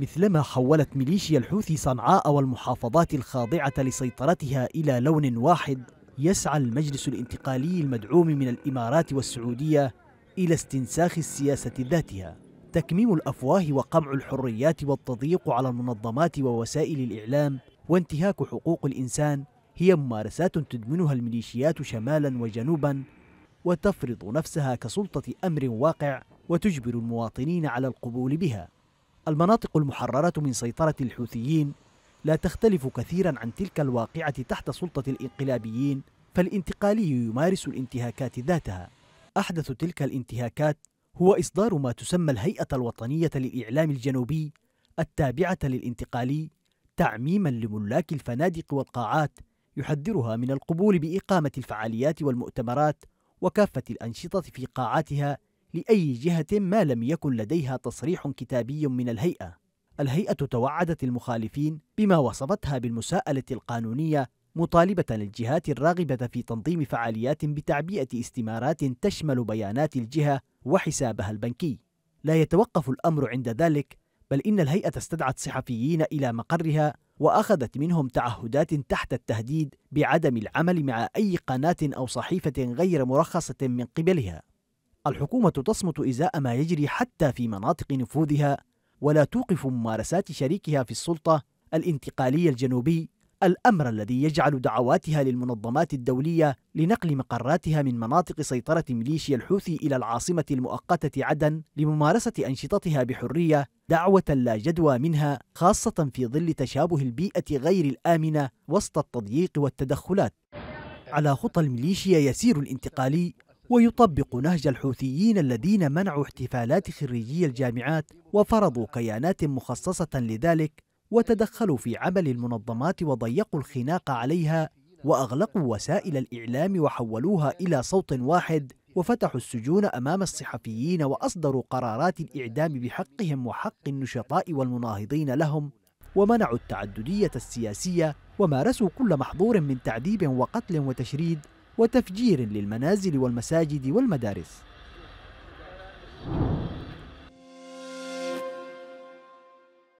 مثلما حولت ميليشيا الحوثي صنعاء والمحافظات الخاضعة لسيطرتها إلى لون واحد يسعى المجلس الانتقالي المدعوم من الإمارات والسعودية إلى استنساخ السياسة ذاتها تكميم الأفواه وقمع الحريات والتضييق على المنظمات ووسائل الإعلام وانتهاك حقوق الإنسان هي ممارسات تدمنها الميليشيات شمالا وجنوبا وتفرض نفسها كسلطة أمر واقع وتجبر المواطنين على القبول بها المناطق المحررة من سيطرة الحوثيين لا تختلف كثيرا عن تلك الواقعة تحت سلطة الانقلابيين فالانتقالي يمارس الانتهاكات ذاتها أحدث تلك الانتهاكات هو إصدار ما تسمى الهيئة الوطنية للإعلام الجنوبي التابعة للانتقالي تعميما لملاك الفنادق والقاعات يحذرها من القبول بإقامة الفعاليات والمؤتمرات وكافة الأنشطة في قاعاتها لأي جهة ما لم يكن لديها تصريح كتابي من الهيئة. الهيئة توعدت المخالفين بما وصفتها بالمساءلة القانونية مطالبة للجهات الراغبة في تنظيم فعاليات بتعبئة استمارات تشمل بيانات الجهة وحسابها البنكي. لا يتوقف الأمر عند ذلك، بل إن الهيئة استدعت صحفيين إلى مقرها وأخذت منهم تعهدات تحت التهديد بعدم العمل مع أي قناة أو صحيفة غير مرخصة من قبلها. الحكومة تصمت إزاء ما يجري حتى في مناطق نفوذها ولا توقف ممارسات شريكها في السلطة الانتقالية الجنوبي الأمر الذي يجعل دعواتها للمنظمات الدولية لنقل مقراتها من مناطق سيطرة ميليشيا الحوثي إلى العاصمة المؤقتة عدن لممارسة أنشطتها بحرية دعوة لا جدوى منها خاصة في ظل تشابه البيئة غير الآمنة وسط التضييق والتدخلات على خطى الميليشيا يسير الانتقالي ويطبق نهج الحوثيين الذين منعوا احتفالات خريجي الجامعات وفرضوا كيانات مخصصة لذلك وتدخلوا في عمل المنظمات وضيقوا الخناق عليها وأغلقوا وسائل الإعلام وحولوها إلى صوت واحد وفتحوا السجون أمام الصحفيين وأصدروا قرارات الإعدام بحقهم وحق النشطاء والمناهضين لهم ومنعوا التعددية السياسية ومارسوا كل محظور من تعذيب وقتل وتشريد وتفجير للمنازل والمساجد والمدارس